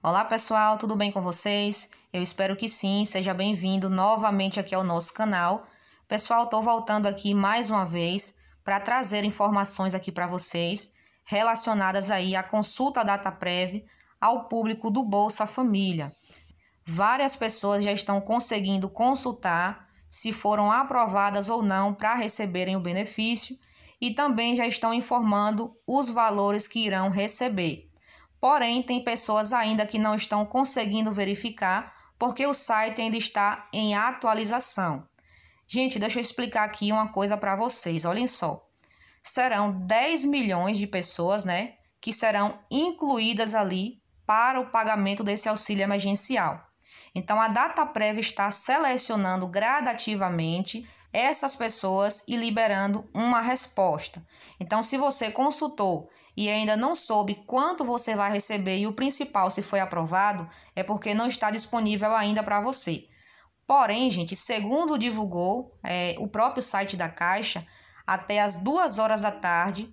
Olá pessoal, tudo bem com vocês? Eu espero que sim, seja bem-vindo novamente aqui ao nosso canal. Pessoal, estou voltando aqui mais uma vez para trazer informações aqui para vocês relacionadas aí à consulta data prévia ao público do Bolsa Família. Várias pessoas já estão conseguindo consultar se foram aprovadas ou não para receberem o benefício e também já estão informando os valores que irão receber. Porém, tem pessoas ainda que não estão conseguindo verificar porque o site ainda está em atualização. Gente, deixa eu explicar aqui uma coisa para vocês, olhem só. Serão 10 milhões de pessoas, né, que serão incluídas ali para o pagamento desse auxílio emergencial. Então, a data prévia está selecionando gradativamente essas pessoas e liberando uma resposta. Então, se você consultou e ainda não soube quanto você vai receber e o principal se foi aprovado, é porque não está disponível ainda para você. Porém, gente, segundo divulgou é, o próprio site da Caixa, até as duas horas da tarde,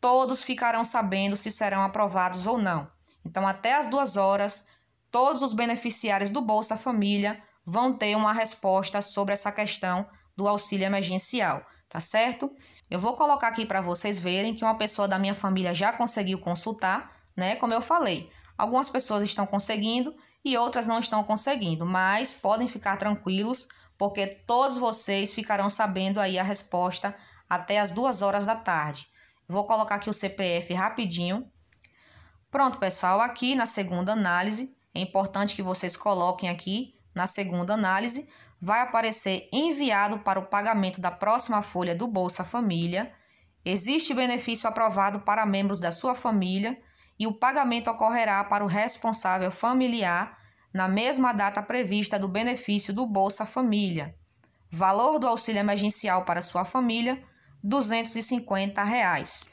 todos ficarão sabendo se serão aprovados ou não. Então, até as duas horas, todos os beneficiários do Bolsa Família vão ter uma resposta sobre essa questão do auxílio emergencial, tá certo? Eu vou colocar aqui para vocês verem que uma pessoa da minha família já conseguiu consultar, né? Como eu falei, algumas pessoas estão conseguindo e outras não estão conseguindo, mas podem ficar tranquilos, porque todos vocês ficarão sabendo aí a resposta até as duas horas da tarde. Vou colocar aqui o CPF rapidinho. Pronto, pessoal, aqui na segunda análise, é importante que vocês coloquem aqui na segunda análise, vai aparecer enviado para o pagamento da próxima folha do Bolsa Família. Existe benefício aprovado para membros da sua família e o pagamento ocorrerá para o responsável familiar na mesma data prevista do benefício do Bolsa Família. Valor do auxílio emergencial para sua família: R$ 250. Reais.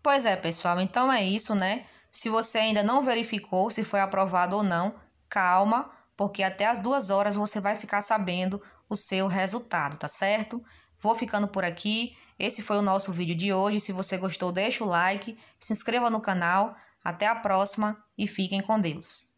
Pois é, pessoal, então é isso, né? Se você ainda não verificou se foi aprovado ou não, calma porque até as duas horas você vai ficar sabendo o seu resultado, tá certo? Vou ficando por aqui. Esse foi o nosso vídeo de hoje. Se você gostou, deixa o like, se inscreva no canal. Até a próxima e fiquem com Deus.